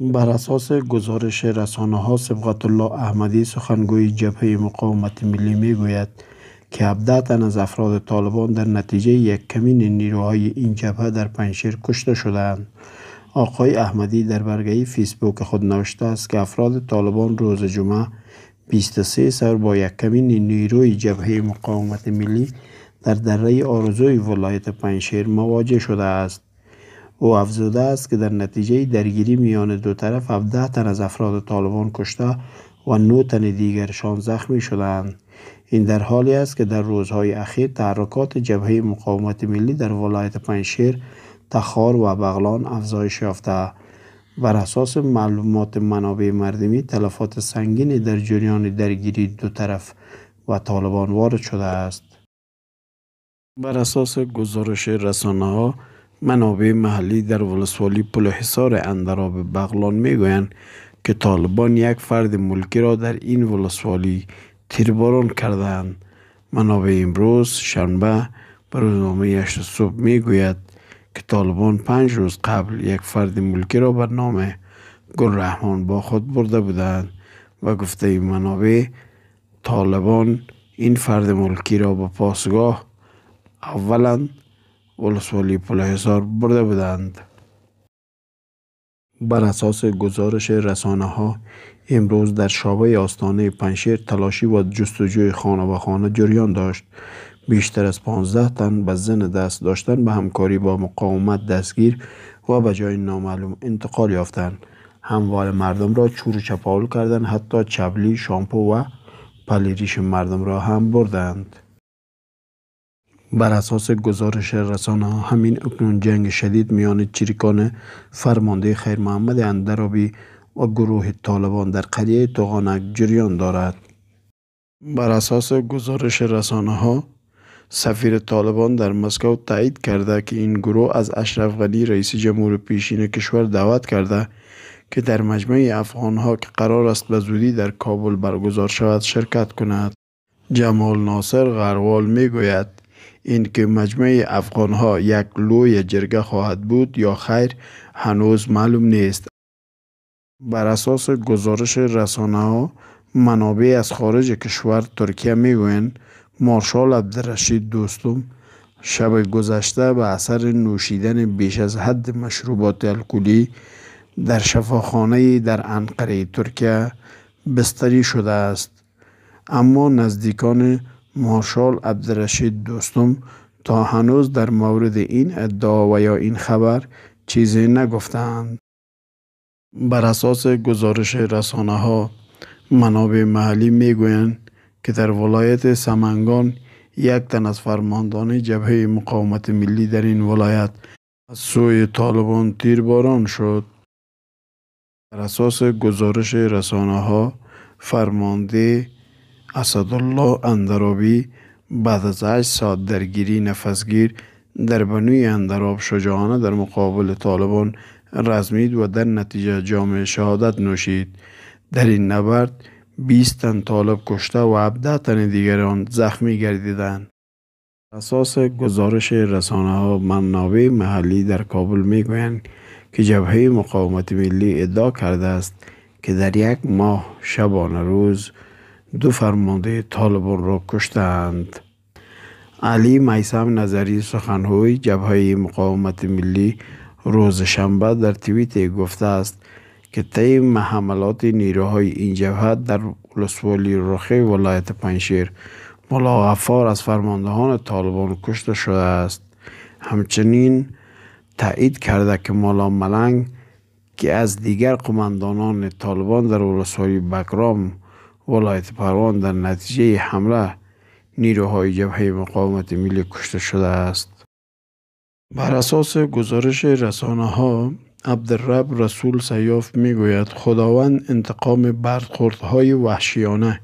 بر اساس گزارش رسانه ها سبغت الله احمدی سخنگوی جبهه مقاومت ملی می گوید که 17 تن از افراد طالبان در نتیجه یک کمین نیروهای این جبهه در پنشیر کشته شدند. آقای احمدی در برگه فیسبوک خود نوشته است که افراد طالبان روز جمعه 23 سر با یک کمین نیروی جبهه مقاومت ملی در دره آرزوی ولایت پنشیر مواجه شده است. او افزوده است که در نتیجه درگیری میان دو طرف 17 تن از افراد طالبان کشته و 9 تن دیگرشان زخمی شدند این در حالی است که در روزهای اخیر تحرکات جبهه مقاومت ملی در ولایت پنشیر، تخار و بغلان افزایش یافته بر اساس معلومات منابع مردمی تلفات سنگینی در جریان درگیری دو طرف و طالبان وارد شده است بر اساس گزارش رسانه ها منابع محلی در ولسوالی پل حصار اندراب بغلان میگویند که طالبان یک فرد ملکی را در این ولسوالی تیرباران کردند منابع امروز شنبه بر روزنامه یشت صبح میگوید که طالبان پنج روز قبل یک فرد ملکی را به نام گل رحمان با خود برده بودند و گفته این منابع طالبان این فرد ملکی را به پاسگاه اولا ولسوالی پلهحصار برده بودند. بر اساس گزارش رسانه ها امروز در شابه آستانه پنشیر تلاشی و جستجوی خانه و خانه جریان داشت. بیشتر از 15 تن به زن دست داشتن به همکاری با مقاومت دستگیر و به جای نامعلوم انتقال یافتند. هموار مردم را چور چپاول کردند حتی چبلی شامپو و پلیریش مردم را هم بردند. بر اساس گزارش رسانه ها همین اکنون جنگ شدید میان چریکان فرمانده خیر محمد اندرابی و گروه طالبان در قریه توغانک جریان دارد. بر اساس گزارش رسانه ها سفیر طالبان در مسکو تایید کرده که این گروه از اشرف غنی رئیس جمهور پیشین کشور دعوت کرده که در مجمع افغان ها که قرار است به زودی در کابل برگزار شود شرکت کند. جمال ناصر غروال میگوید این که مجمع ها یک لوی جرگه خواهد بود یا خیر هنوز معلوم نیست بر اساس گزارش رسانه ها منابع از خارج کشور ترکیه میگویند مارشال عبدالرشید دوستم شب گذشته به اثر نوشیدن بیش از حد مشروبات الکلی در شفاخانه در انقره ترکیه بستری شده است اما نزدیکان مارشال عبدالرشید دوستم تا هنوز در مورد این ادعا و یا این خبر چیزی نگفتند. بر اساس گزارش رسانه ها منابع محلی می که در ولایت سمنگان یک تن از فرماندان جبهه مقاومت ملی در این ولایت از سوی طالبان تیرباران شد. بر اساس گزارش رسانه ها فرمانده اسدالله اندرابی بعد از 8 ساعت درگیری نفسگیر در بنوی اندراب شجاعانه در مقابل طالبان رزمید و در نتیجه جامعه شهادت نوشید در این نبرد 20 تن طالب کشته و 17 تن دیگران زخمی گردیدند اساس گزارش رسانه ها منابع محلی در کابل می که جبهه مقاومت ملی ادعا کرده است که در یک ماه شبانه روز دو فرمانده طالبان را کشتند علی میسم نظری سخنهوی جبهه مقاومت ملی روز شنبه در تویت گفته است که طی حملات نیروهای این جبهه در ولسوالی رخی ولایت پنشیر ملا غفار از فرماندهان طالبان کشته شده است همچنین تایید کرده که مالا ملنگ که از دیگر قماندانان طالبان در ولسوالی بکرام ولایت پروان در نتیجه حمله نیروهای جبهه مقاومت ملی کشته شده است. بر اساس گزارش رسانه ها عبدالرب رسول سیاف می گوید خداوند انتقام های وحشیانه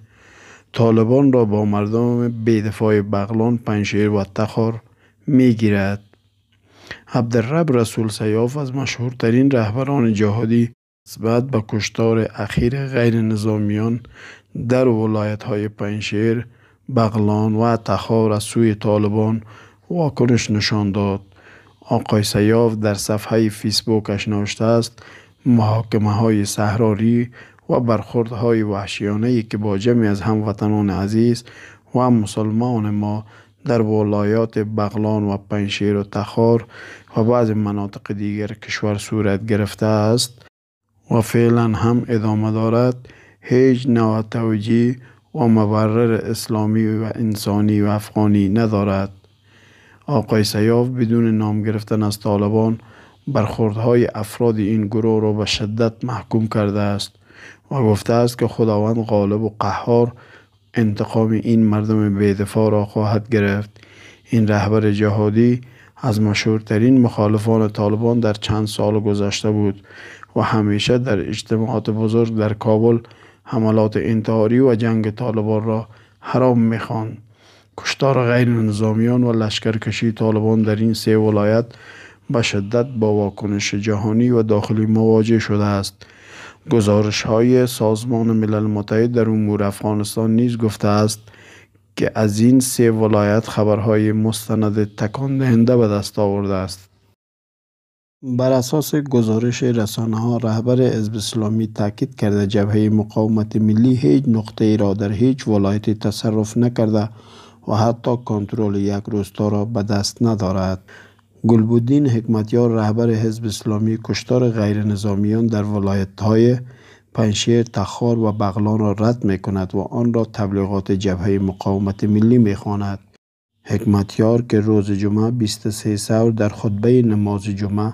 طالبان را با مردم بیدفاع بغلان پنشیر و تخار می گیرد. عبدالرب رسول سیاف از مشهورترین رهبران جهادی نسبت به کشتار اخیر غیر نظامیان در ولایت های پنجشیر، بغلان و تخار از سوی طالبان واکنش نشان داد. آقای سیاف در صفحه فیسبوکش نوشته است: محاکمه های سهراری و برخورد های وحشیانه ای که با جمعی از هموطنان عزیز و مسلمان ما در ولایات بغلان و پنجشیر و تخار و بعضی مناطق دیگر کشور صورت گرفته است و فعلا هم ادامه دارد هیچ نوع توجیه و مبرر اسلامی و انسانی و افغانی ندارد. آقای سیاف بدون نام گرفتن از طالبان برخوردهای افراد این گروه را به شدت محکوم کرده است و گفته است که خداوند غالب و قهار انتقام این مردم بیدفاع را خواهد گرفت. این رهبر جهادی از مشهورترین مخالفان طالبان در چند سال گذشته بود و همیشه در اجتماعات بزرگ در کابل حملات انتحاری و جنگ طالبان را حرام میخواند کشتار غیر نظامیان و لشکرکشی طالبان در این سه ولایت به شدت با واکنش جهانی و داخلی مواجه شده است گزارش های سازمان ملل متحد در امور افغانستان نیز گفته است که از این سه ولایت خبرهای مستند تکان دهنده به دست آورده است بر اساس گزارش ها رهبر حزب اسلامی تاکید کرده جبهه مقاومت ملی هیچ ای را در هیچ ولایت تصرف نکرده و حتی کنترل یک روستا را به دست ندارد. گلبودین حکمتیار رهبر حزب اسلامی کشتار غیرنظامیان در های پنشیر، تخار و بغلان را رد می کند و آن را تبلیغات جبهه مقاومت ملی می خواند. حکمتیار که روز جمعه 23 سور در خطبه نماز جمعه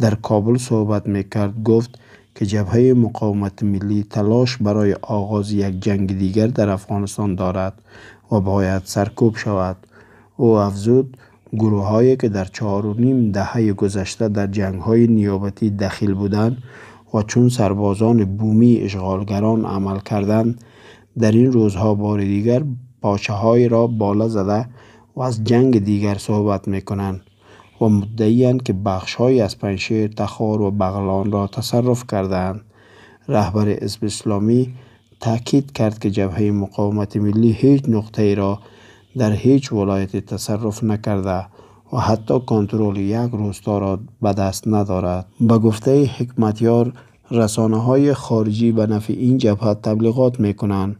در کابل صحبت میکرد گفت که جبهه مقاومت ملی تلاش برای آغاز یک جنگ دیگر در افغانستان دارد و باید سرکوب شود او افزود گروه هایی که در چهار و نیم دهه گذشته در جنگ های نیابتی دخیل بودند و چون سربازان بومی اشغالگران عمل کردند در این روزها بار دیگر پاچه را بالا زده و از جنگ دیگر صحبت میکنند. و مدعیان که بخشهایی از پنشیر، تخار و بغلان را تصرف کردند. رهبر حزب اسلامی تاکید کرد که جبهه مقاومت ملی هیچ نقطه را در هیچ ولایتی تصرف نکرده و حتی کنترل یک روستا را به دست ندارد به گفته حکمتیار رسانه های خارجی به نفع این جبهه تبلیغات می کنند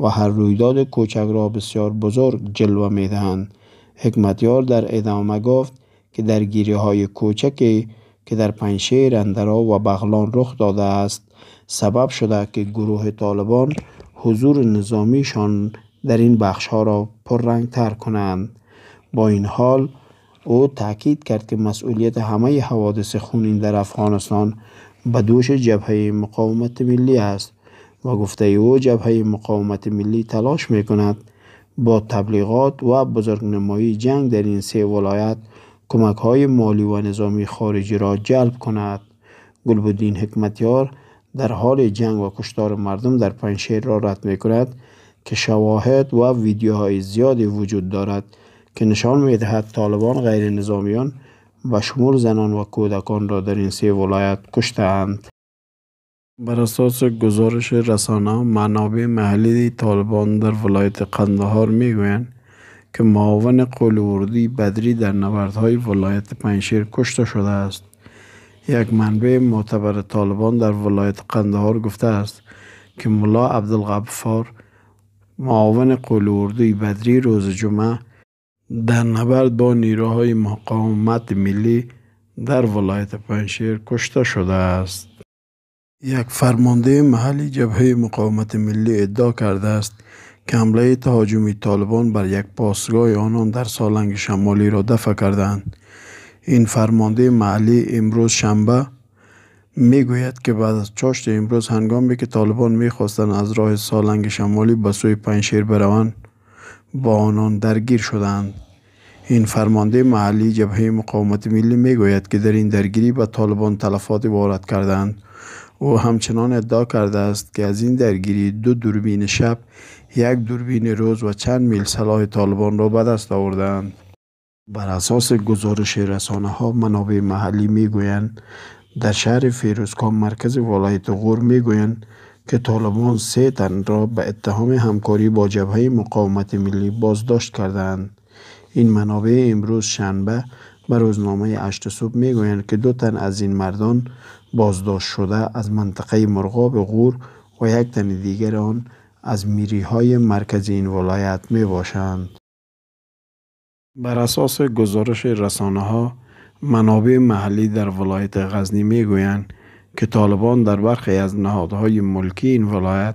و هر رویداد کوچک را بسیار بزرگ جلوه می دهند حکمتیار در ادامه گفت که در گیری های کوچکی که در پنجشیر، اندرا و بغلان رخ داده است سبب شده که گروه طالبان حضور نظامیشان در این بخش ها را پررنگ تر کنند. با این حال او تاکید کرد که مسئولیت همه حوادث خونین در افغانستان به دوش جبهه مقاومت ملی است و گفته او جبهه مقاومت ملی تلاش می کند با تبلیغات و بزرگنمایی جنگ در این سه ولایت های مالی و نظامی خارجی را جلب کند گلبدین حکمتیار در حال جنگ و کشتار مردم در پنجشیر را رد می کند که شواهد و ویدیوهای زیادی وجود دارد که نشان می دهد طالبان غیر نظامیان و شمول زنان و کودکان را در این سه ولایت کشتند. بر اساس گزارش رسانه منابع محلی طالبان در ولایت قندهار گویند که معاون قلوردی بدری در نبردهای ولایت پنشیر کشته شده است یک منبع معتبر طالبان در ولایت قندهار گفته است که ملا عبدالغفار معاون قلوردی بدری روز جمعه در نبرد با نیروهای مقاومت ملی در ولایت پنشیر کشته شده است یک فرمانده محلی جبهه مقاومت ملی ادعا کرده است که حمله تهاجمی طالبان بر یک پاسگاه آنان در سالنگ شمالی را دفع کردند این فرمانده محلی امروز شنبه میگوید که بعد از چاشت امروز هنگامی که طالبان می از راه سالنگ شمالی به سوی پنشیر بروند با آنان درگیر شدند این فرمانده محلی جبهه مقاومت ملی میگوید که در این درگیری به طالبان تلفات وارد کردند او همچنان ادعا کرده است که از این درگیری دو دوربین شب یک دوربین روز و چند میل سلاح طالبان را به دست آوردند بر اساس گزارش رسانه ها منابع محلی میگویند در شهر فیروسکام مرکز ولایت غور میگویند که طالبان سه تن را به اتهام همکاری با جبهه مقاومت ملی بازداشت کردند این منابع امروز شنبه بر روزنامه اشت صبح میگویند که دو تن از این مردان بازداشت شده از منطقه مرغاب غور و یک تن دیگر آن از میری های مرکز این ولایت می باشند. بر اساس گزارش رسانه ها منابع محلی در ولایت غزنی می گویند که طالبان در برخی از نهادهای ملکی این ولایت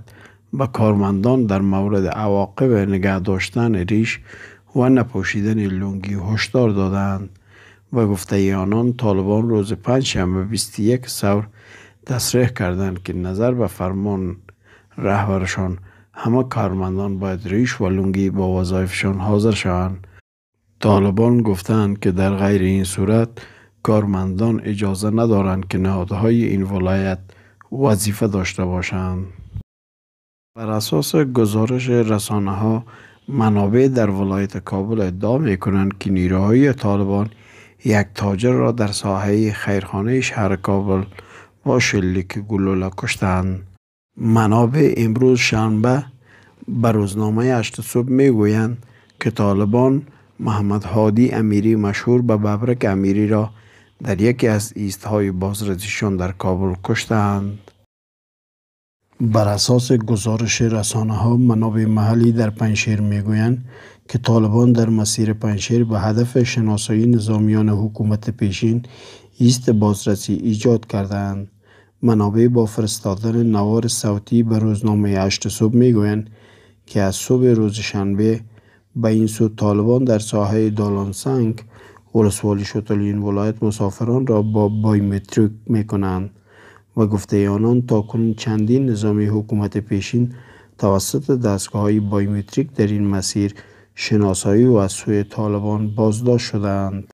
به کارمندان در مورد عواقب نگه داشتن ریش و نپوشیدن لنگی هشدار دادند و گفته آنان طالبان روز پنجشنبه 21 سور تصریح کردند که نظر به فرمان رهبرشان همه کارمندان باید ریش و لونگی با وظایفشان حاضر شوند طالبان گفتند که در غیر این صورت کارمندان اجازه ندارند که نهادهای این ولایت وظیفه داشته باشند بر اساس گزارش رسانه ها منابع در ولایت کابل ادعا می کنند که نیروهای طالبان یک تاجر را در ساحه خیرخانه شهر کابل با شلیک گلوله کشتند. منابع امروز شنبه بر روزنامه هشت صبح میگویند که طالبان محمد هادی امیری مشهور به ببرک امیری را در یکی از ایستهای بازرسیشان در کابل کشتند. بر اساس گزارش رسانه ها منابع محلی در می گویند که طالبان در مسیر پنشیر به هدف شناسایی نظامیان حکومت پیشین ایست بازرسی ایجاد کردند منابع با فرستادن نوار صوتی به روزنامه هشت صبح گویند که از صبح روز شنبه به این سو طالبان در ساحه دالانسنگ ولسوالی شتلین ولایت مسافران را با بایومتریک کنند. و گفته آنان کنون چندین نظامی حکومت پیشین توسط دستگاه های بایومتریک در این مسیر شناسایی و از سوی طالبان بازداشت شدند